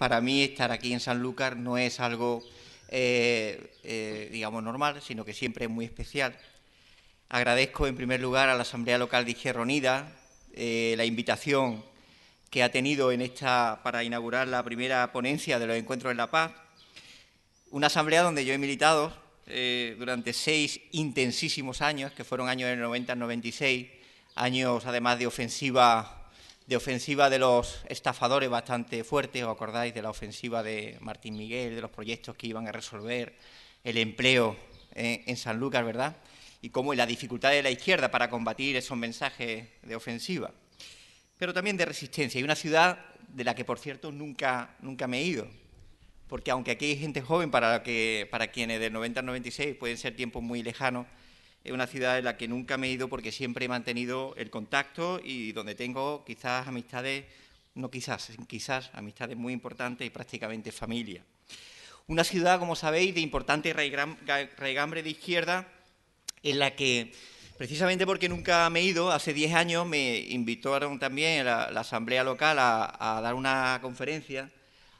para mí estar aquí en Sanlúcar no es algo, eh, eh, digamos, normal, sino que siempre es muy especial. Agradezco en primer lugar a la Asamblea Local de Izquierda Unida eh, la invitación que ha tenido en esta para inaugurar la primera ponencia de los Encuentros de la Paz. Una asamblea donde yo he militado durante seis intensísimos años, que fueron años del 90 al 96, años además de ofensiva de ofensiva de los estafadores bastante fuertes, os acordáis de la ofensiva de Martín Miguel, de los proyectos que iban a resolver el empleo en, San Lucas, ¿verdad? Y cómo la dificultad de la izquierda para combatir esos mensajes de ofensiva, pero también de resistencia. Y una ciudad de la que, por cierto, nunca, nunca me he ido, porque aunque aquí hay gente joven para, que, para quienes del 90 al 96 pueden ser tiempos muy lejanos, es una ciudad en la que nunca me he ido porque siempre he mantenido el contacto y donde tengo quizás amistades, no quizás, quizás amistades muy importantes y prácticamente familia. Una ciudad, como sabéis, de importante raigambre de izquierda, en la que, precisamente porque nunca me he ido, hace 10 años me invitaron también la, la asamblea local a dar una conferencia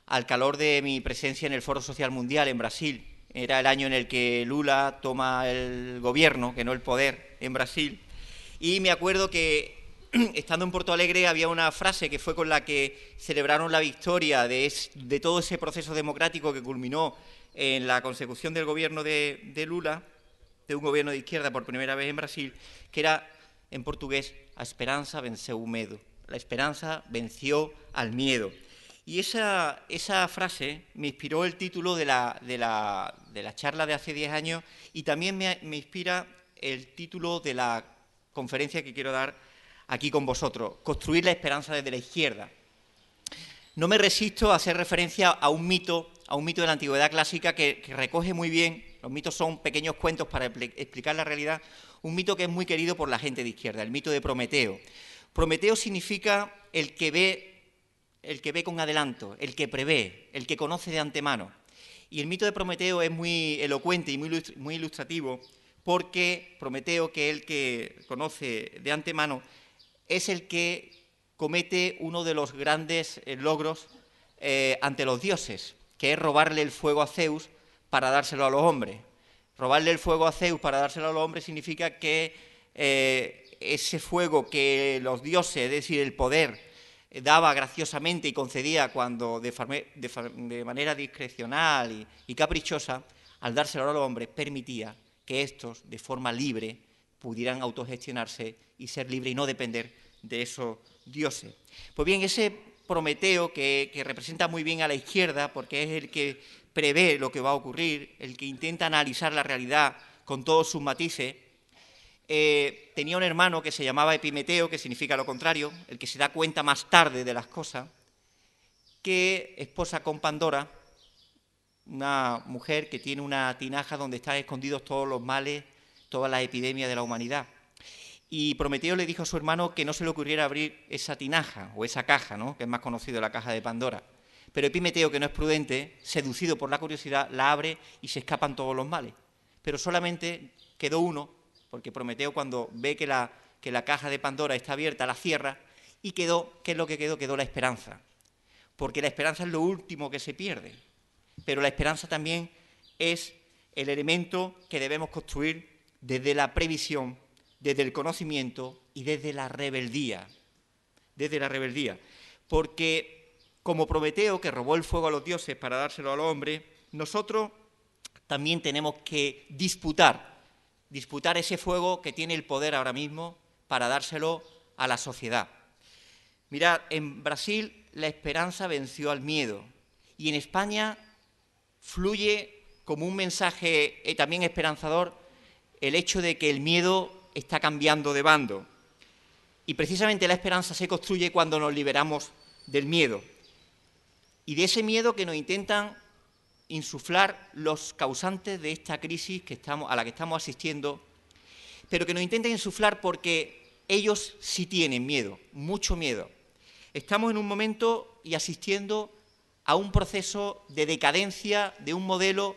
al calor de mi presencia en el Foro Social Mundial en Brasil era el año en el que Lula toma el gobierno, que no el poder, en Brasil. Y me acuerdo que estando en Porto Alegre había una frase que fue con la que celebraron la victoria de, todo ese proceso democrático que culminó en la consecución del gobierno de, Lula, de un gobierno de izquierda por primera vez en Brasil, que era en portugués, a esperanza venceu medo. La esperanza venció al miedo. Y esa, esa, frase me inspiró el título de la, de la, charla de hace 10 años y también me, inspira el título de la conferencia que quiero dar aquí con vosotros, Construir la esperanza desde la izquierda. No me resisto a hacer referencia a un mito, a un mito de la antigüedad clásica que, que recoge muy bien, los mitos son pequeños cuentos para explicar la realidad, un mito que es muy querido por la gente de izquierda, el mito de Prometeo. Prometeo significa el que ve el que ve con adelanto, el que prevé, el que conoce de antemano. Y el mito de Prometeo es muy elocuente y muy ilustrativo porque Prometeo, que es el que conoce de antemano, es el que comete uno de los grandes eh, logros eh, ante los dioses, que es robarle el fuego a Zeus para dárselo a los hombres. Robarle el fuego a Zeus para dárselo a los hombres significa que eh, ese fuego que los dioses, es decir, el poder, eh, daba graciosamente y concedía cuando de, manera discrecional y, caprichosa, al dárselo a los hombres, permitía que estos, de forma libre, pudieran autogestionarse y ser libres y no depender de esos dioses. Pues bien, ese Prometeo, que, que representa muy bien a la izquierda, porque es el que prevé lo que va a ocurrir, el que intenta analizar la realidad con todos sus matices, eh, tenía un hermano que se llamaba Epimeteo, que significa lo contrario, el que se da cuenta más tarde de las cosas, que esposa con Pandora, una mujer que tiene una tinaja donde están escondidos todos los males, toda la epidemia de la humanidad. Y Prometeo le dijo a su hermano que no se le ocurriera abrir esa tinaja o esa caja, que es más conocido la caja de Pandora. Pero Epimeteo, que no es prudente, seducido por la curiosidad, la abre y se escapan todos los males. Pero solamente quedó uno porque Prometeo cuando ve que la, que la caja de Pandora está abierta, la cierra, y quedó, ¿qué es lo que quedó? Quedó la esperanza, porque la esperanza es lo último que se pierde, pero la esperanza también es el elemento que debemos construir desde la previsión, desde el conocimiento y desde la rebeldía, desde la rebeldía, porque como Prometeo, que robó el fuego a los dioses para dárselo al hombre, nosotros también tenemos que disputar disputar ese fuego que tiene el poder ahora mismo para dárselo a la sociedad. Mirad, en Brasil la esperanza venció al miedo y en España fluye como un mensaje eh, también esperanzador el hecho de que el miedo está cambiando de bando. Y precisamente la esperanza se construye cuando nos liberamos del miedo y de ese miedo que nos intentan insuflar los causantes de esta crisis a la que estamos asistiendo, pero que nos intenten insuflar porque ellos sí tienen miedo, mucho miedo. Estamos en un momento y asistiendo a un proceso de decadencia de un modelo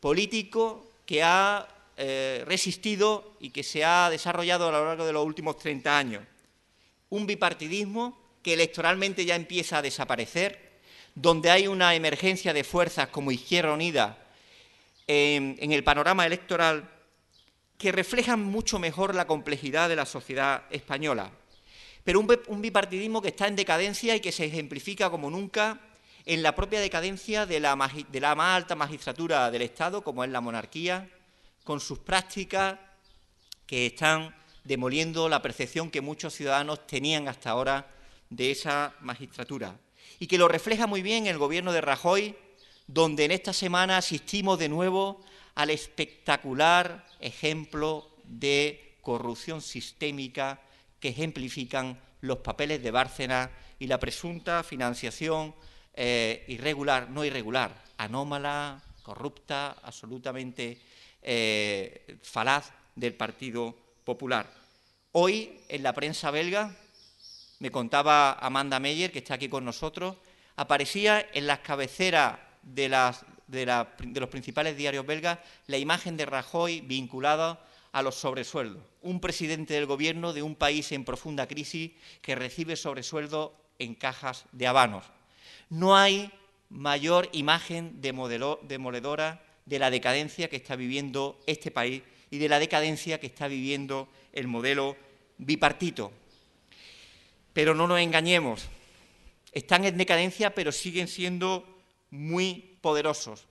político que ha eh, resistido y que se ha desarrollado a lo largo de los últimos 30 años. Un bipartidismo que electoralmente ya empieza a desaparecer, donde hay una emergencia de fuerzas como Izquierda Unida en, el panorama electoral que reflejan mucho mejor la complejidad de la sociedad española. Pero un, bipartidismo que está en decadencia y que se ejemplifica como nunca en la propia decadencia de la, de la, más alta magistratura del Estado, como es la monarquía, con sus prácticas que están demoliendo la percepción que muchos ciudadanos tenían hasta ahora de esa magistratura y que lo refleja muy bien el gobierno de Rajoy, donde en esta semana asistimos de nuevo al espectacular ejemplo de corrupción sistémica que ejemplifican los papeles de Bárcena y la presunta financiación eh, irregular, no irregular, anómala, corrupta, absolutamente eh, falaz del Partido Popular. Hoy en la prensa belga me contaba Amanda Meyer, que está aquí con nosotros, aparecía en las cabeceras de, los principales diarios belgas la imagen de Rajoy vinculada a los sobresueldos, un presidente del gobierno de un país en profunda crisis que recibe sobresueldo en cajas de habanos. No hay mayor imagen demoledora de la decadencia que está viviendo este país y de la decadencia que está viviendo el modelo bipartito, pero no nos engañemos. Están en decadencia, pero siguen siendo muy poderosos.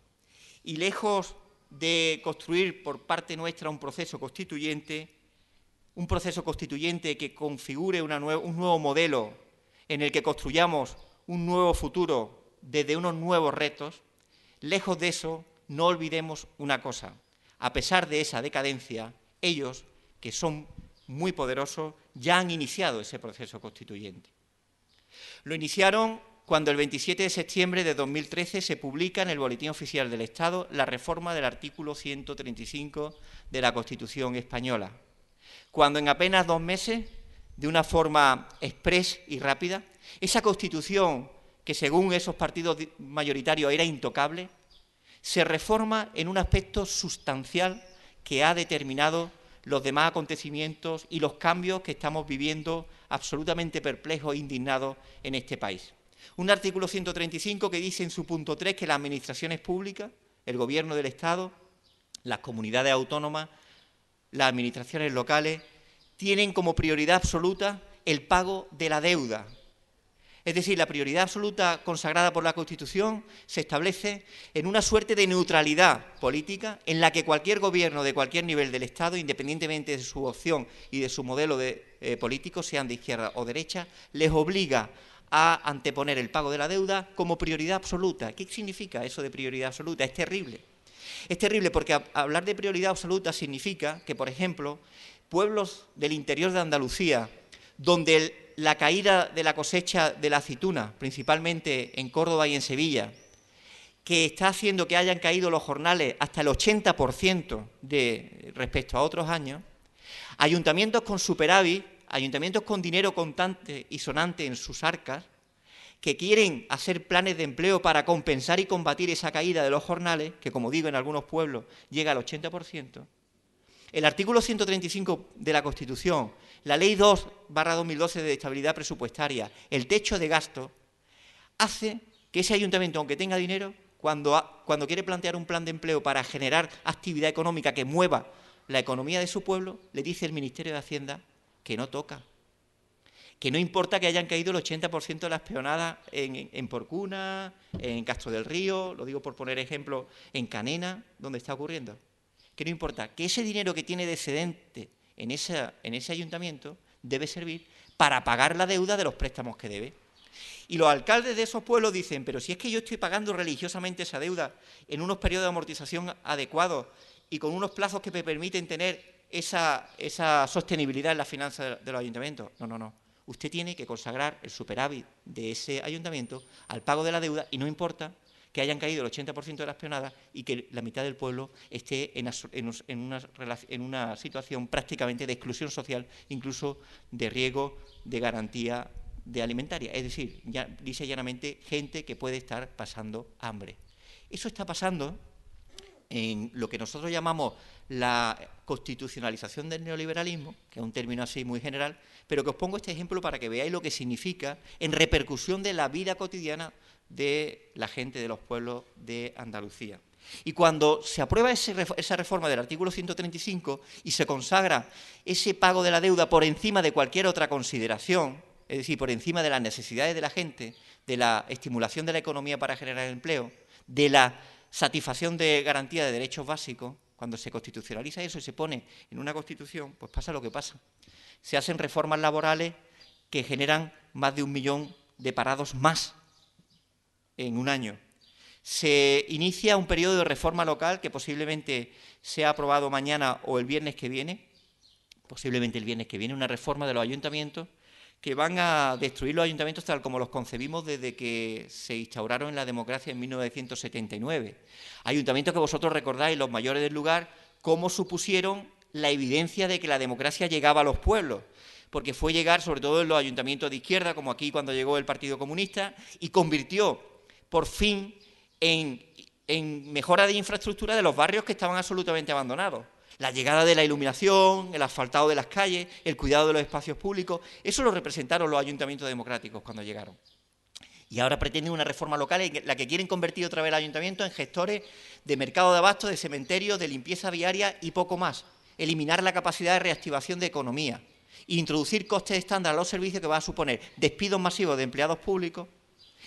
Y lejos de construir por parte nuestra un proceso constituyente, un proceso constituyente que configure un nuevo modelo en el que construyamos un nuevo futuro desde unos nuevos retos, lejos de eso, no olvidemos una cosa. A pesar de esa decadencia, ellos, que son muy poderosos, ya han iniciado ese proceso constituyente. Lo iniciaron cuando el 27 de septiembre de 2013 se publica en el Boletín Oficial del Estado la reforma del artículo 135 de la Constitución española, cuando en apenas dos meses, de una forma express y rápida, esa Constitución, que según esos partidos mayoritarios era intocable, se reforma en un aspecto sustancial que ha determinado los demás acontecimientos y los cambios que estamos viviendo absolutamente perplejos e indignados en este país. Un artículo 135 que dice en su punto 3 que las administraciones públicas, el gobierno del Estado, las comunidades autónomas, las administraciones locales, tienen como prioridad absoluta el pago de la deuda es decir, la prioridad absoluta consagrada por la Constitución se establece en una suerte de neutralidad política en la que cualquier gobierno de cualquier nivel del Estado, independientemente de su opción y de su modelo eh, político, sean de izquierda o derecha, les obliga a anteponer el pago de la deuda como prioridad absoluta. ¿Qué significa eso de prioridad absoluta? Es terrible. Es terrible porque hablar de prioridad absoluta significa que, por ejemplo, pueblos del interior de Andalucía, donde el la caída de la cosecha de la aceituna, principalmente en Córdoba y en Sevilla, que está haciendo que hayan caído los jornales hasta el 80% de, respecto a otros años, ayuntamientos con superávit, ayuntamientos con dinero contante y sonante en sus arcas, que quieren hacer planes de empleo para compensar y combatir esa caída de los jornales, que como digo en algunos pueblos llega al 80%, el artículo 135 de la Constitución la Ley 2 2012 de estabilidad presupuestaria, el techo de gasto, hace que ese ayuntamiento, aunque tenga dinero, cuando, cuando quiere plantear un plan de empleo para generar actividad económica que mueva la economía de su pueblo, le dice el Ministerio de Hacienda que no toca, que no importa que hayan caído el 80% de las peonadas en, en, Porcuna, en Castro del Río, lo digo por poner ejemplo, en Canena, donde está ocurriendo. Que no importa, que ese dinero que tiene de excedente en, esa, en ese ayuntamiento debe servir para pagar la deuda de los préstamos que debe. Y los alcaldes de esos pueblos dicen, pero si es que yo estoy pagando religiosamente esa deuda en unos periodos de amortización adecuados y con unos plazos que me permiten tener esa, esa sostenibilidad en las finanzas de los ayuntamientos. No, no, no. Usted tiene que consagrar el superávit de ese ayuntamiento al pago de la deuda y no importa que hayan caído el 80% de las peonadas y que la mitad del pueblo esté en, una, en una situación prácticamente de exclusión social, incluso de riego de garantía de alimentaria. Es decir, ya, dice llanamente, gente que puede estar pasando hambre. Eso está pasando en lo que nosotros llamamos la constitucionalización del neoliberalismo, que es un término así muy general, pero que os pongo este ejemplo para que veáis lo que significa en repercusión de la vida cotidiana de la gente de los pueblos de Andalucía. Y cuando se aprueba esa reforma del artículo 135 y se consagra ese pago de la deuda por encima de cualquier otra consideración, es decir, por encima de las necesidades de la gente, de la estimulación de la economía para generar empleo, de la satisfacción de garantía de derechos básicos, cuando se constitucionaliza eso y se pone en una constitución, pues pasa lo que pasa. Se hacen reformas laborales que generan más de un millón de parados más en un año. Se inicia un periodo de reforma local que posiblemente sea aprobado mañana o el viernes que viene, posiblemente el viernes que viene, una reforma de los ayuntamientos que van a destruir los ayuntamientos tal como los concebimos desde que se instauraron en la democracia en 1979. Ayuntamientos que vosotros recordáis, los mayores del lugar, cómo supusieron la evidencia de que la democracia llegaba a los pueblos, porque fue llegar sobre todo en los ayuntamientos de izquierda, como aquí cuando llegó el Partido Comunista, y convirtió por fin en mejora de infraestructura de los barrios que estaban absolutamente abandonados. La llegada de la iluminación, el asfaltado de las calles, el cuidado de los espacios públicos, eso lo representaron los ayuntamientos democráticos cuando llegaron. Y ahora pretenden una reforma local en la que quieren convertir otra vez el ayuntamiento en gestores de mercado de abasto, de cementerios, de limpieza viaria y poco más. Eliminar la capacidad de reactivación de economía. Introducir costes estándar a los servicios que va a suponer despidos masivos de empleados públicos,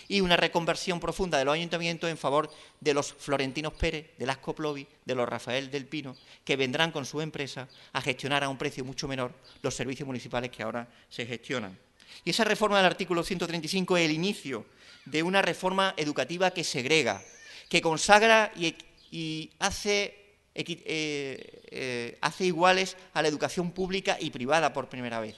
y una reconversión profunda de los ayuntamientos en favor de los Florentinos Pérez, de las Coplovi, de los Rafael del Pino, que vendrán con su empresa a gestionar a un precio mucho menor los servicios municipales que ahora se gestionan. Y esa reforma del artículo 135 es el inicio de una reforma educativa que segrega, que consagra y, hace eh, eh, hace iguales a la educación pública y privada por primera vez.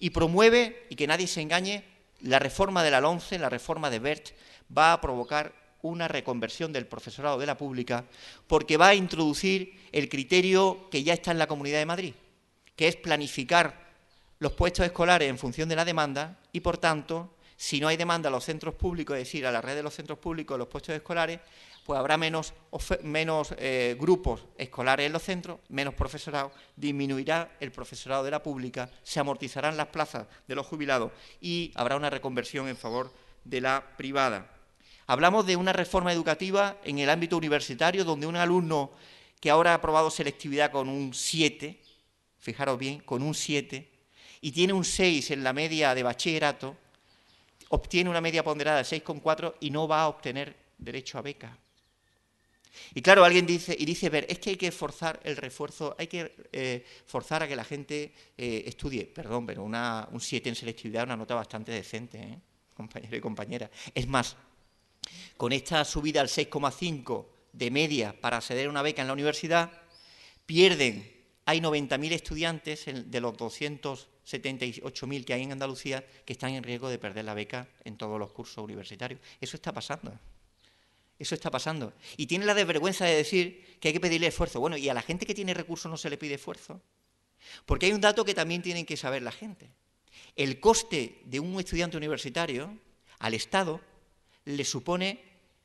Y promueve, y que nadie se engañe, la reforma de la LONCE, la reforma de BERT, va a provocar una reconversión del profesorado de la pública porque va a introducir el criterio que ya está en la Comunidad de Madrid, que es planificar los puestos escolares en función de la demanda y, por tanto, si no hay demanda a los centros públicos, es decir, a la red de los centros públicos, los puestos escolares, pues habrá menos, eh, grupos escolares en los centros, menos profesorado, disminuirá el profesorado de la pública, se amortizarán las plazas de los jubilados y habrá una reconversión en favor de la privada. Hablamos de una reforma educativa en el ámbito universitario, donde un alumno que ahora ha aprobado selectividad con un 7, fijaros bien, con un 7, y tiene un 6 en la media de bachillerato, obtiene una media ponderada de 6,4 y no va a obtener derecho a beca. Y claro, alguien dice, y dice, ver, es que hay que forzar el refuerzo, hay que eh, forzar a que la gente eh, estudie. Perdón, pero una, un 7 en selectividad es una nota bastante decente, ¿eh? compañero y compañera. Es más, con esta subida al 6,5 de media para acceder a una beca en la universidad, pierden hay 90.000 estudiantes de los 278.000 que hay en Andalucía que están en riesgo de perder la beca en todos los cursos universitarios. Eso está pasando. Eso está pasando. Y tiene la desvergüenza de decir que hay que pedirle esfuerzo. Bueno, y a la gente que tiene recursos no se le pide esfuerzo. Porque hay un dato que también tienen que saber la gente. El coste de un estudiante universitario al Estado le supone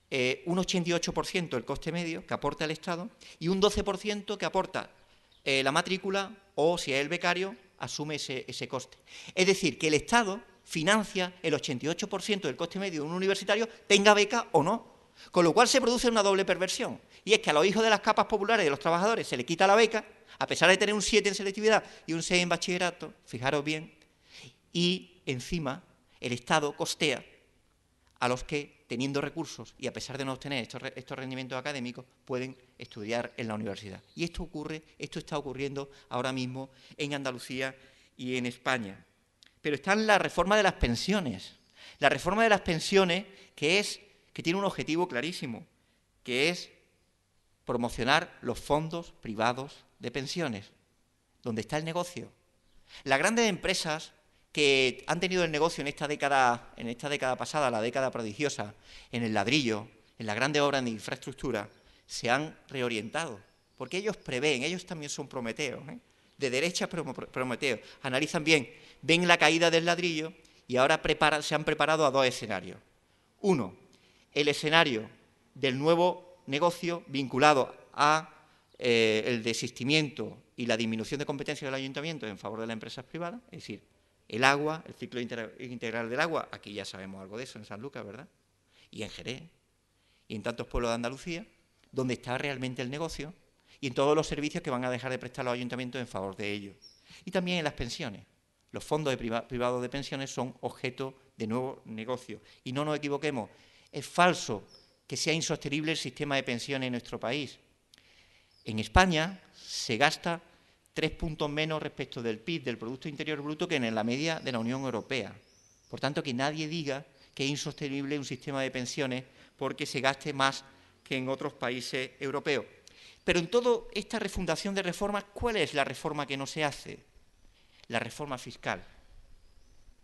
eh, un 88% el coste medio que aporta el Estado y un 12% que aporta eh, la matrícula o si es el becario, asume ese, ese coste. Es decir, que el Estado financia el 88% del coste medio de un universitario, tenga beca o no. Con lo cual se produce una doble perversión. Y es que a los hijos de las capas populares de los trabajadores se le quita la beca, a pesar de tener un 7 en selectividad y un 6 en bachillerato, fijaros bien, y encima el Estado costea a los que teniendo recursos y a pesar de no obtener estos, rendimientos académicos, pueden estudiar en la universidad. Y esto ocurre, esto está ocurriendo ahora mismo en Andalucía y en España. Pero está en la reforma de las pensiones. La reforma de las pensiones que es que tiene un objetivo clarísimo, que es promocionar los fondos privados de pensiones, donde está el negocio. Las grandes empresas que han tenido el negocio en esta década, en esta década pasada, la década prodigiosa, en el ladrillo, en las grandes obras de infraestructura, se han reorientado. Porque ellos prevén, ellos también son prometeos, ¿eh? de derecha prometeos. Analizan bien, ven la caída del ladrillo y ahora se han preparado a dos escenarios. Uno, el escenario del nuevo negocio vinculado a eh, el desistimiento y la disminución de competencias del ayuntamiento en favor de las empresas privadas, es decir, el agua, el ciclo integral del agua, aquí ya sabemos algo de eso en San Lucas, ¿verdad? Y en Jerez, y en tantos pueblos de Andalucía, donde está realmente el negocio, y en todos los servicios que van a dejar de prestar los ayuntamientos en favor de ellos. Y también en las pensiones. Los fondos privados de pensiones son objeto de nuevo negocio. Y no nos equivoquemos, es falso que sea insostenible el sistema de pensiones en nuestro país. En España se gasta tres puntos menos respecto del PIB, del Producto Interior Bruto, que en la media de la Unión Europea. Por tanto, que nadie diga que es insostenible un sistema de pensiones porque se gaste más que en otros países europeos. Pero en toda esta refundación de reformas, ¿cuál es la reforma que no se hace? La reforma fiscal.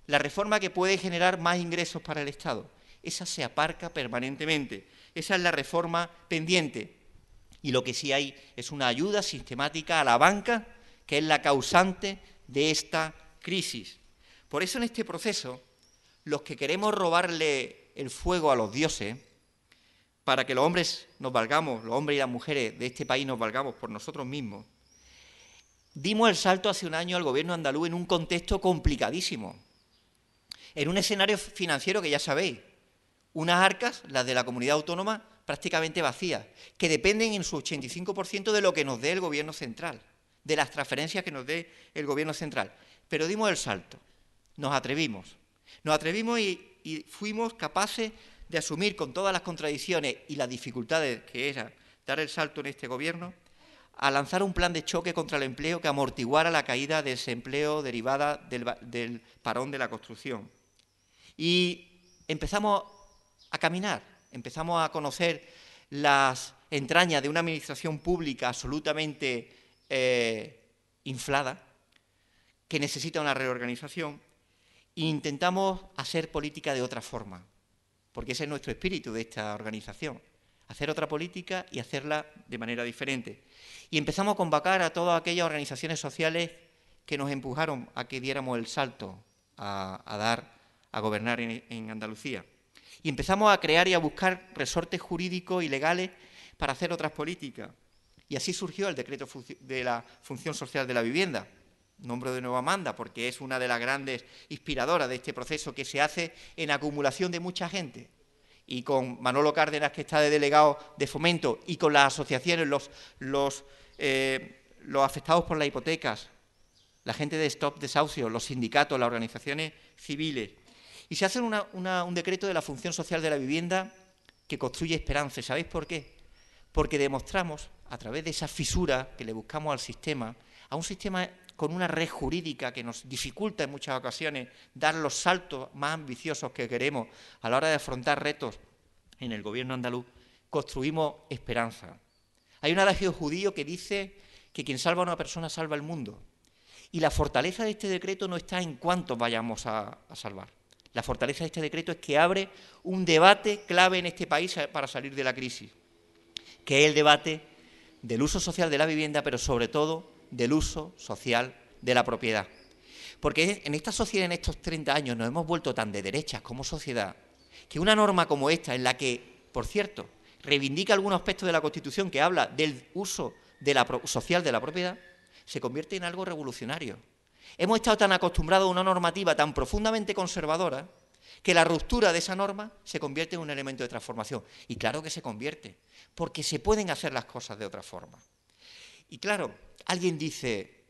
La reforma que puede generar más ingresos para el Estado. Esa se aparca permanentemente. Esa es la reforma pendiente. Y lo que sí hay es una ayuda sistemática a la banca que es la causante de esta crisis. Por eso en este proceso, los que queremos robarle el fuego a los dioses, para que los hombres nos valgamos, los hombres y las mujeres de este país nos valgamos por nosotros mismos, dimos el salto hace un año al gobierno andaluz en un contexto complicadísimo, en un escenario financiero que ya sabéis, unas arcas, las de la comunidad autónoma, prácticamente vacías, que dependen en su 85% de lo que nos dé el gobierno central de las transferencias que nos dé el gobierno central. Pero dimos el salto, nos atrevimos. Nos atrevimos y, fuimos capaces de asumir con todas las contradicciones y las dificultades que era dar el salto en este gobierno, a lanzar un plan de choque contra el empleo que amortiguara la caída de desempleo derivada del, del parón de la construcción. Y empezamos a caminar, empezamos a conocer las entrañas de una administración pública absolutamente eh, inflada, que necesita una reorganización, e intentamos hacer política de otra forma, porque ese es nuestro espíritu de esta organización, hacer otra política y hacerla de manera diferente. Y empezamos a convocar a todas aquellas organizaciones sociales que nos empujaron a que diéramos el salto a, dar, a gobernar en Andalucía. Y empezamos a crear y a buscar resortes jurídicos y legales para hacer otras políticas. Y así surgió el decreto de la función social de la vivienda. nombre de nuevo Amanda porque es una de las grandes inspiradoras de este proceso que se hace en acumulación de mucha gente. Y con Manolo Cárdenas, que está de delegado de fomento, y con las asociaciones, los, los, eh, los afectados por las hipotecas, la gente de Stop Desahucio, los sindicatos, las organizaciones civiles. Y se hace un decreto de la función social de la vivienda que construye esperanza. ¿Sabéis por qué? Porque demostramos a través de esa fisura que le buscamos al sistema, a un sistema con una red jurídica que nos dificulta en muchas ocasiones dar los saltos más ambiciosos que queremos a la hora de afrontar retos en el gobierno andaluz, construimos esperanza. Hay un adagio judío que dice que quien salva a una persona salva el mundo. Y la fortaleza de este decreto no está en cuántos vayamos a, a salvar. La fortaleza de este decreto es que abre un debate clave en este país para salir de la crisis, que es el debate del uso social de la vivienda, pero sobre todo del uso social de la propiedad. Porque en esta sociedad, en estos 30 años, nos hemos vuelto tan de derechas como sociedad, que una norma como esta, en la que, por cierto, reivindica algunos aspectos de la Constitución que habla del uso social de la propiedad, se convierte en algo revolucionario. Hemos estado tan acostumbrados a una normativa tan profundamente conservadora que la ruptura de esa norma se convierte en un elemento de transformación. Y claro que se convierte, porque se pueden hacer las cosas de otra forma. Y claro, alguien dice,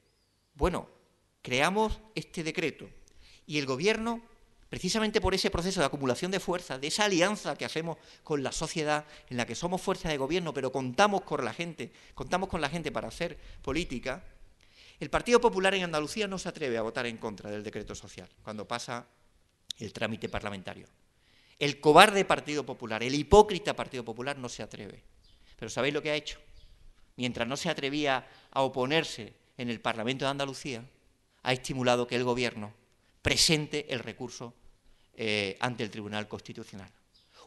bueno, creamos este decreto y el gobierno, precisamente por ese proceso de acumulación de fuerzas, de esa alianza que hacemos con la sociedad, en la que somos fuerza de gobierno, pero contamos con la gente, contamos con la gente para hacer política, el Partido Popular en Andalucía no se atreve a votar en contra del decreto social cuando pasa el trámite parlamentario. El cobarde Partido Popular, el hipócrita Partido Popular no se atreve. Pero ¿sabéis lo que ha hecho? Mientras no se atrevía a oponerse en el Parlamento de Andalucía, ha estimulado que el Gobierno presente el recurso eh, ante el Tribunal Constitucional.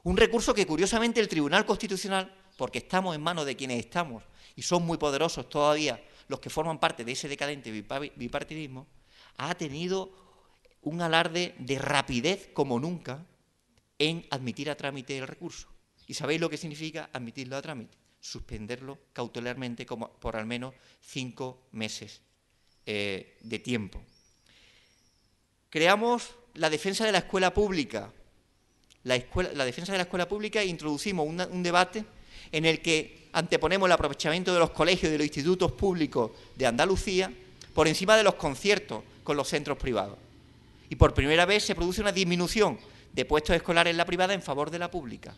Un recurso que curiosamente el Tribunal Constitucional, porque estamos en manos de quienes estamos y son muy poderosos todavía los que forman parte de ese decadente bipartidismo, ha tenido un alarde de rapidez como nunca en admitir a trámite el recurso. ¿Y sabéis lo que significa admitirlo a trámite? Suspenderlo cautelarmente como por al menos cinco meses eh, de tiempo. Creamos la defensa de la escuela pública. La, defensa de la escuela pública e introducimos un debate en el que anteponemos el aprovechamiento de los colegios y de los institutos públicos de Andalucía por encima de los conciertos con los centros privados y por primera vez se produce una disminución de puestos escolares en la privada en favor de la pública.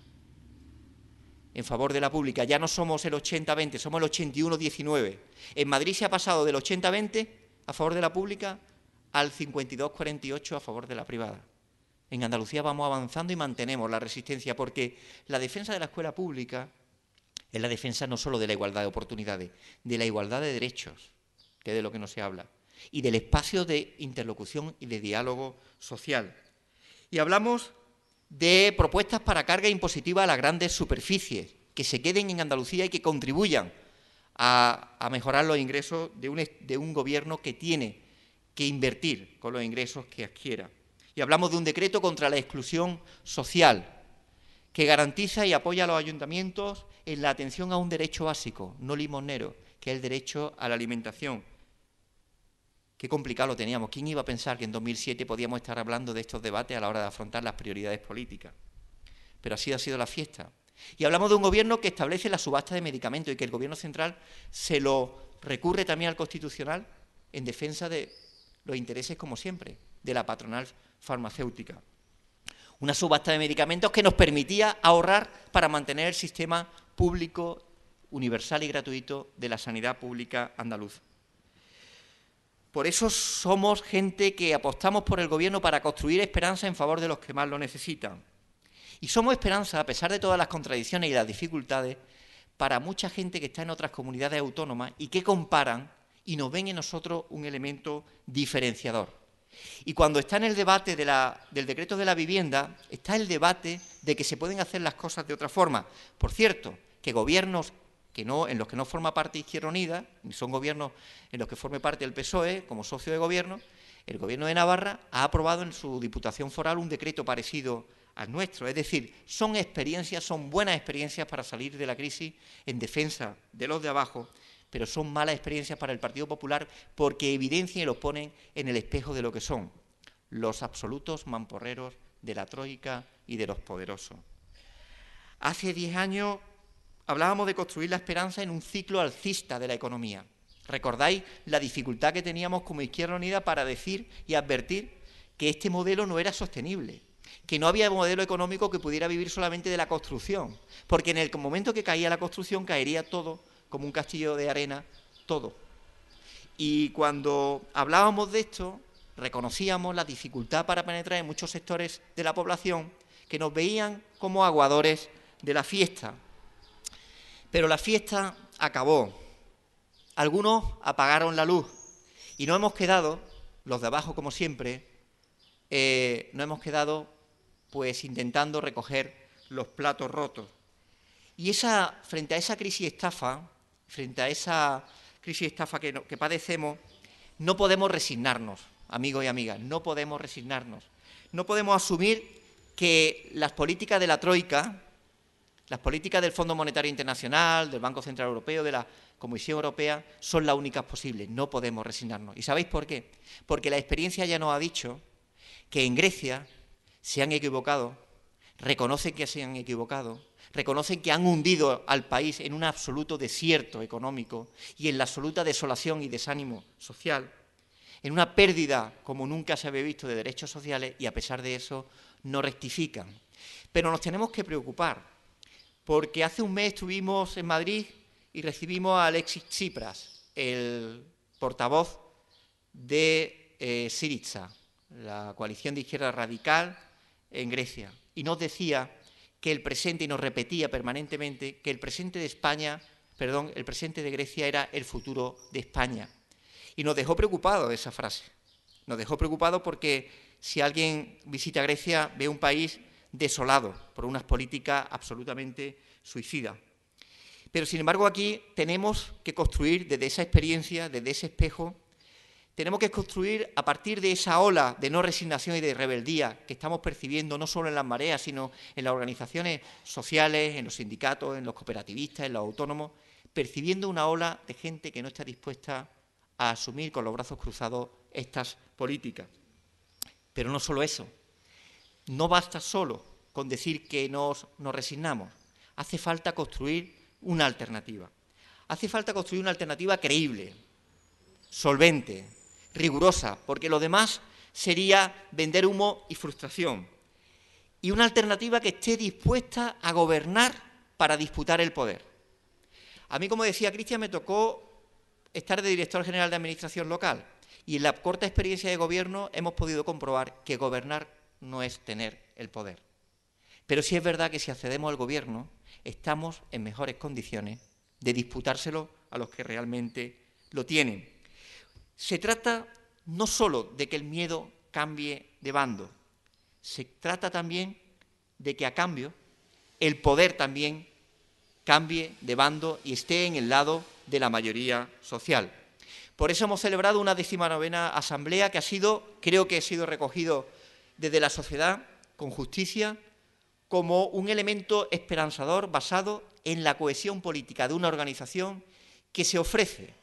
En favor de la pública. Ya no somos el 80-20, somos el 81-19. En Madrid se ha pasado del 80-20 a favor de la pública al 52-48 a favor de la privada. En Andalucía vamos avanzando y mantenemos la resistencia porque la defensa de la escuela pública es la defensa no solo de la igualdad de oportunidades, de la igualdad de derechos, que es de lo que no se habla y del espacio de interlocución y de diálogo social. Y hablamos de propuestas para carga impositiva a las grandes superficies, que se queden en Andalucía y que contribuyan a, mejorar los ingresos de un, de un gobierno que tiene que invertir con los ingresos que adquiera. Y hablamos de un decreto contra la exclusión social, que garantiza y apoya a los ayuntamientos en la atención a un derecho básico, no limonero, que es el derecho a la alimentación Qué complicado lo teníamos. ¿Quién iba a pensar que en 2007 podíamos estar hablando de estos debates a la hora de afrontar las prioridades políticas? Pero así ha sido la fiesta. Y hablamos de un gobierno que establece la subasta de medicamentos y que el gobierno central se lo recurre también al constitucional en defensa de los intereses, como siempre, de la patronal farmacéutica. Una subasta de medicamentos que nos permitía ahorrar para mantener el sistema público, universal y gratuito de la sanidad pública andaluza. Por eso somos gente que apostamos por el gobierno para construir esperanza en favor de los que más lo necesitan. Y somos esperanza, a pesar de todas las contradicciones y las dificultades, para mucha gente que está en otras comunidades autónomas y que comparan y nos ven en nosotros un elemento diferenciador. Y cuando está en el debate del decreto de la vivienda, está el debate de que se pueden hacer las cosas de otra forma. Por cierto, que gobiernos en los que no forma parte Izquierda Unida, ni son gobiernos en los que forme parte el PSOE como socio de gobierno, el Gobierno de Navarra ha aprobado en su Diputación Foral un decreto parecido al nuestro. Es decir, son experiencias, son buenas experiencias para salir de la crisis en defensa de los de abajo, pero son malas experiencias para el Partido Popular porque evidencian y los ponen en el espejo de lo que son los absolutos mamporreros de la Troika y de los poderosos. Hace diez años hablábamos de construir la esperanza en un ciclo alcista de la economía. ¿Recordáis la dificultad que teníamos como Izquierda Unida para decir y advertir que este modelo no era sostenible, que no había modelo económico que pudiera vivir solamente de la construcción, porque en el momento que caía la construcción caería todo, como un castillo de arena, todo. Y cuando hablábamos de esto, reconocíamos la dificultad para penetrar en muchos sectores de la población que nos veían como aguadores de la fiesta, pero la fiesta acabó. Algunos apagaron la luz y no hemos quedado, los de abajo como siempre, eh, no hemos quedado pues intentando recoger los platos rotos. Y esa, frente a esa crisis estafa, frente a esa crisis estafa que, que padecemos, no podemos resignarnos, amigos y amigas, no podemos resignarnos. No podemos asumir que las políticas de la Troika, las políticas del Fondo Monetario Internacional, del Banco Central Europeo, de la Comisión Europea son las únicas posibles. No podemos resignarnos. ¿Y sabéis por qué? Porque la experiencia ya nos ha dicho que en Grecia se han equivocado, reconocen que se han equivocado, reconocen que han hundido al país en un absoluto desierto económico y en la absoluta desolación y desánimo social, en una pérdida como nunca se había visto de derechos sociales y a pesar de eso no rectifican. Pero nos tenemos que preocupar porque hace un mes estuvimos en Madrid y recibimos a Alexis Tsipras, el portavoz de eh, la coalición de izquierda radical en Grecia, y nos decía que el presente, y nos repetía permanentemente, que el presente de España, perdón, el presente de Grecia era el futuro de España. Y nos dejó preocupados esa frase. Nos dejó preocupado porque si alguien visita Grecia, ve un país desolado por unas políticas absolutamente suicidas. Pero, sin embargo, aquí tenemos que construir desde esa experiencia, desde ese espejo, tenemos que construir a partir de esa ola de no resignación y de rebeldía que estamos percibiendo no solo en las mareas, sino en las organizaciones sociales, en los sindicatos, en los cooperativistas, en los autónomos, percibiendo una ola de gente que no está dispuesta a asumir con los brazos cruzados estas políticas. Pero no solo eso, no basta solo con decir que nos, nos resignamos, hace falta construir una alternativa. Hace falta construir una alternativa creíble, solvente, rigurosa, porque lo demás sería vender humo y frustración. Y una alternativa que esté dispuesta a gobernar para disputar el poder. A mí, como decía Cristian, me tocó estar de director general de Administración Local y en la corta experiencia de gobierno hemos podido comprobar que gobernar no es tener el poder. Pero sí es verdad que si accedemos al gobierno, estamos en mejores condiciones de disputárselo a los que realmente lo tienen. Se trata no solo de que el miedo cambie de bando, se trata también de que a cambio el poder también cambie de bando y esté en el lado de la mayoría social. Por eso hemos celebrado una decimonovena asamblea que ha sido, creo que ha sido recogido desde la sociedad con justicia como un elemento esperanzador basado en la cohesión política de una organización que se ofrece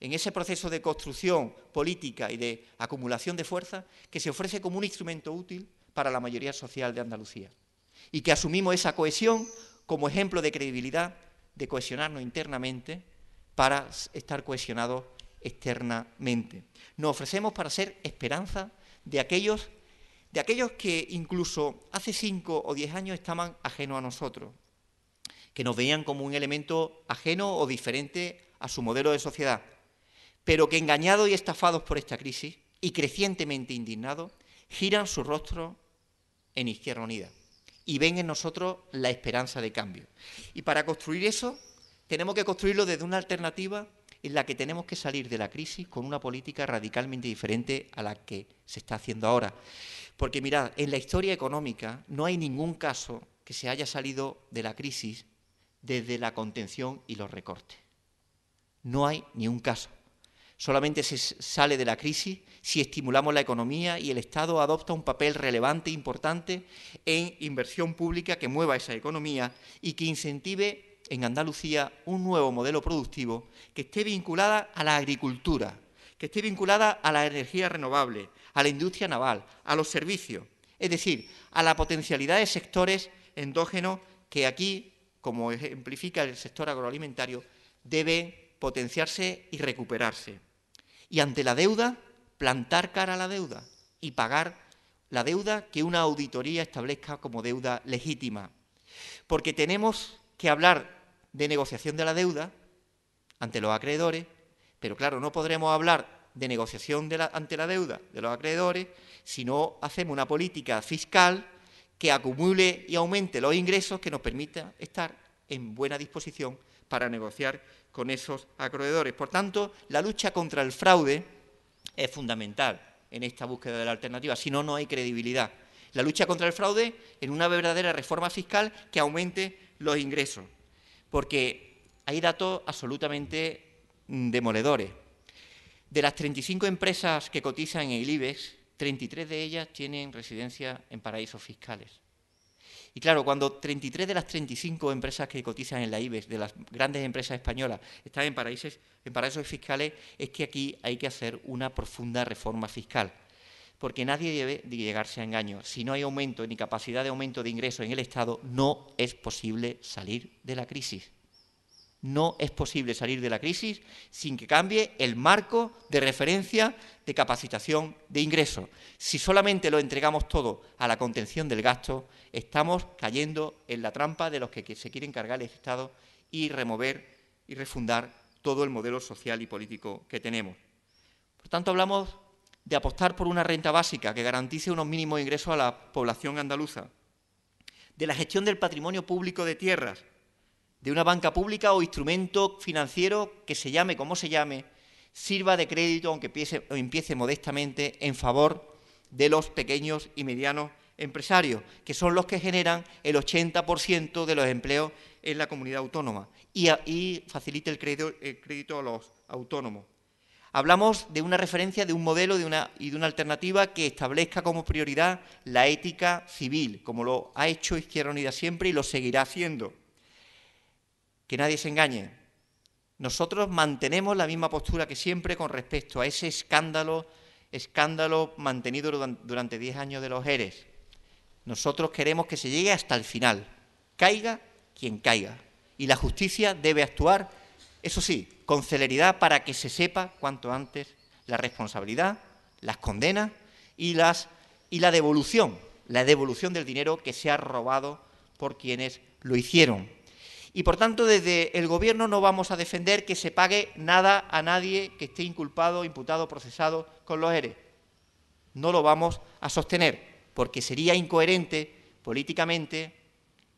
en ese proceso de construcción política y de acumulación de fuerza, que se ofrece como un instrumento útil para la mayoría social de Andalucía. Y que asumimos esa cohesión como ejemplo de credibilidad, de cohesionarnos internamente para estar cohesionados externamente. Nos ofrecemos para ser esperanza de aquellos de aquellos que incluso hace cinco o diez años estaban ajenos a nosotros, que nos veían como un elemento ajeno o diferente a su modelo de sociedad, pero que engañados y estafados por esta crisis y crecientemente indignados, giran su rostro en Izquierda Unida y ven en nosotros la esperanza de cambio. Y para construir eso, tenemos que construirlo desde una alternativa en la que tenemos que salir de la crisis con una política radicalmente diferente a la que se está haciendo ahora. Porque mirad, en la historia económica no hay ningún caso que se haya salido de la crisis desde la contención y los recortes. No hay ni un caso. Solamente se sale de la crisis si estimulamos la economía y el Estado adopta un papel relevante e importante en inversión pública que mueva esa economía y que incentive en Andalucía un nuevo modelo productivo que esté vinculada a la agricultura, que esté vinculada a la energía renovable, a la industria naval, a los servicios, es decir, a la potencialidad de sectores endógenos que aquí, como ejemplifica el sector agroalimentario, debe potenciarse y recuperarse. Y ante la deuda, plantar cara a la deuda y pagar la deuda que una auditoría establezca como deuda legítima. Porque tenemos que hablar de negociación de la deuda ante los acreedores, pero claro, no podremos hablar de negociación ante la deuda de los acreedores si no hacemos una política fiscal que acumule y aumente los ingresos que nos permita estar en buena disposición para negociar con esos acreedores. Por tanto, la lucha contra el fraude es fundamental en esta búsqueda de la alternativa, si no, no hay credibilidad. La lucha contra el fraude en una verdadera reforma fiscal que aumente los ingresos, porque hay datos absolutamente demoledores. De las 35 empresas que cotizan en el IBEX, 33 de ellas tienen residencia en paraísos fiscales. Y claro, cuando 33 de las 35 empresas que cotizan en la IBEX, de las grandes empresas españolas, están en, paraísos, fiscales, es que aquí hay que hacer una profunda reforma fiscal. Porque nadie debe de llegarse a engaño Si no hay aumento ni capacidad de aumento de ingresos en el Estado, no es posible salir de la crisis. No es posible salir de la crisis sin que cambie el marco de referencia de capacitación de ingresos. Si solamente lo entregamos todo a la contención del gasto, estamos cayendo en la trampa de los que se quieren cargar el Estado y remover y refundar todo el modelo social y político que tenemos. Por tanto, hablamos de apostar por una renta básica que garantice unos mínimos ingresos a la población andaluza, de la gestión del patrimonio público de tierras, de una banca pública o instrumento financiero que se llame como se llame, sirva de crédito, aunque empiece, modestamente, en favor de los pequeños y medianos empresarios, que son los que generan el 80% de los empleos en la comunidad autónoma y, facilite el crédito, el crédito, a los autónomos. Hablamos de una referencia, de un modelo de una, y de una alternativa que establezca como prioridad la ética civil, como lo ha hecho Izquierda Unida siempre y lo seguirá haciendo que nadie se engañe. Nosotros mantenemos la misma postura que siempre con respecto a ese escándalo, escándalo mantenido durante 10 años de los ERES. Nosotros queremos que se llegue hasta el final, caiga quien caiga. Y la justicia debe actuar, eso sí, con celeridad para que se sepa cuanto antes la responsabilidad, las condenas y, y la devolución, la devolución del dinero que se ha robado por quienes lo hicieron y por tanto desde el Gobierno no vamos a defender que se pague nada a nadie que esté inculpado, imputado, procesado con los ERE. No lo vamos a sostener, porque sería incoherente políticamente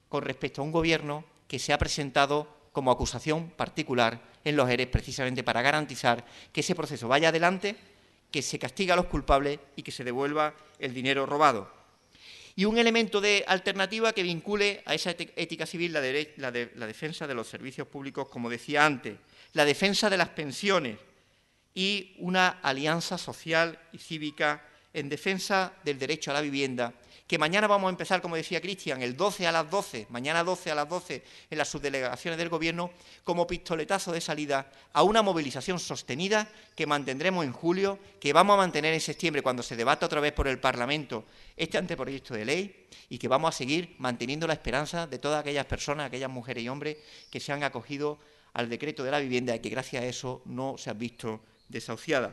con respecto a un Gobierno que se ha presentado como acusación particular en los ERE precisamente para garantizar que ese proceso vaya adelante, que se castiga a los culpables y que se devuelva el dinero robado y un elemento de alternativa que vincule a esa ética civil la, defensa de los servicios públicos, como decía antes, la defensa de las pensiones y una alianza social y cívica en defensa del derecho a la vivienda que mañana vamos a empezar, como decía Cristian, el 12 a las 12, mañana 12 a las 12 en las subdelegaciones del Gobierno, como pistoletazo de salida a una movilización sostenida que mantendremos en julio, que vamos a mantener en septiembre cuando se debata otra vez por el Parlamento este anteproyecto de ley y que vamos a seguir manteniendo la esperanza de todas aquellas personas, aquellas mujeres y hombres que se han acogido al decreto de la vivienda y que gracias a eso no se han visto desahuciadas.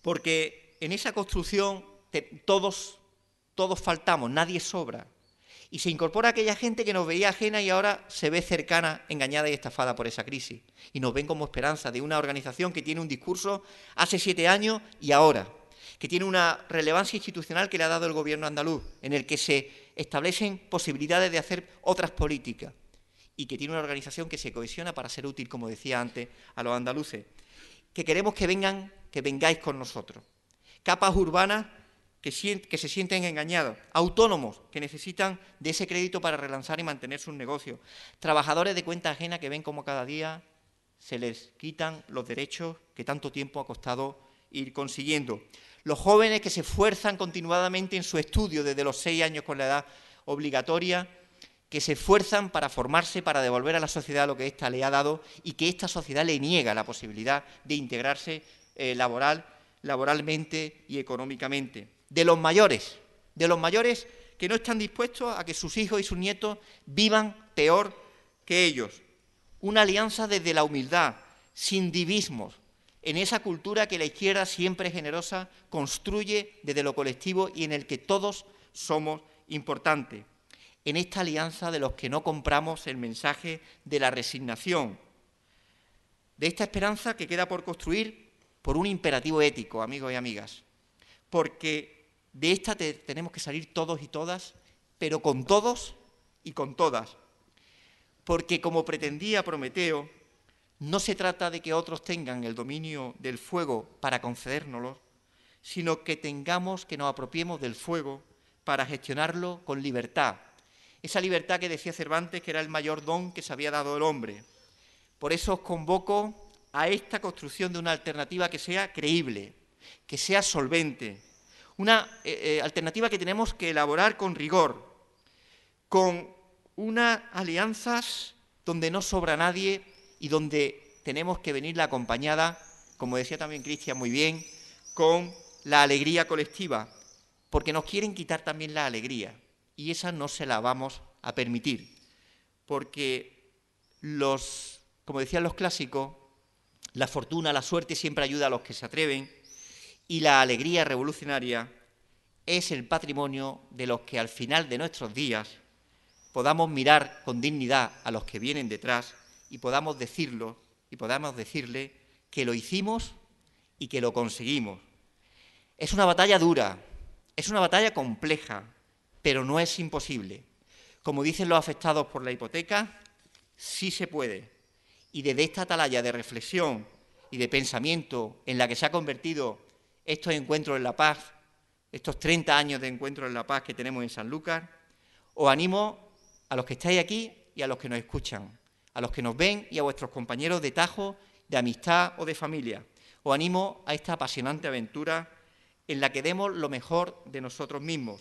Porque en esa construcción todos todos faltamos, nadie sobra. Y se incorpora aquella gente que nos veía ajena y ahora se ve cercana, engañada y estafada por esa crisis. Y nos ven como esperanza de una organización que tiene un discurso hace siete años y ahora, que tiene una relevancia institucional que le ha dado el gobierno andaluz, en el que se establecen posibilidades de hacer otras políticas y que tiene una organización que se cohesiona para ser útil, como decía antes, a los andaluces. Que queremos que vengan, que vengáis con nosotros. Capas urbanas que, se sienten engañados, autónomos que necesitan de ese crédito para relanzar y mantener sus negocios, trabajadores de cuenta ajena que ven cómo cada día se les quitan los derechos que tanto tiempo ha costado ir consiguiendo, los jóvenes que se esfuerzan continuadamente en su estudio desde los seis años con la edad obligatoria, que se esfuerzan para formarse, para devolver a la sociedad lo que ésta le ha dado y que esta sociedad le niega la posibilidad de integrarse eh, laboral, laboralmente y económicamente de los mayores, de los mayores que no están dispuestos a que sus hijos y sus nietos vivan peor que ellos. Una alianza desde la humildad, sin divismos, en esa cultura que la izquierda siempre generosa construye desde lo colectivo y en el que todos somos importantes. En esta alianza de los que no compramos el mensaje de la resignación, de esta esperanza que queda por construir por un imperativo ético, amigos y amigas. Porque de esta tenemos que salir todos y todas, pero con todos y con todas. Porque como pretendía Prometeo, no se trata de que otros tengan el dominio del fuego para concedérnoslo, sino que tengamos que nos apropiemos del fuego para gestionarlo con libertad. Esa libertad que decía Cervantes que era el mayor don que se había dado el hombre. Por eso os convoco a esta construcción de una alternativa que sea creíble, que sea solvente, una eh, eh, alternativa que tenemos que elaborar con rigor, con unas alianzas donde no sobra nadie y donde tenemos que venirla acompañada, como decía también Cristian muy bien, con la alegría colectiva, porque nos quieren quitar también la alegría y esa no se la vamos a permitir, porque los, como decían los clásicos, la fortuna, la suerte siempre ayuda a los que se atreven y la alegría revolucionaria es el patrimonio de los que al final de nuestros días podamos mirar con dignidad a los que vienen detrás y podamos decirlo y podamos decirle que lo hicimos y que lo conseguimos. Es una batalla dura, es una batalla compleja, pero no es imposible. Como dicen los afectados por la hipoteca, sí se puede. Y desde esta atalaya de reflexión y de pensamiento en la que se ha convertido estos encuentros en La Paz, estos 30 años de encuentros en La Paz que tenemos en San Lucas, os animo a los que estáis aquí y a los que nos escuchan, a los que nos ven y a vuestros compañeros de tajo, de amistad o de familia. Os animo a esta apasionante aventura en la que demos lo mejor de nosotros mismos,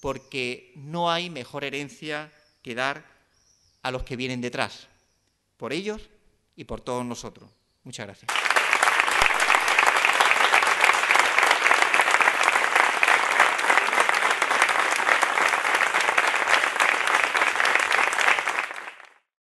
porque no hay mejor herencia que dar a los que vienen detrás, por ellos y por todos nosotros. Muchas gracias.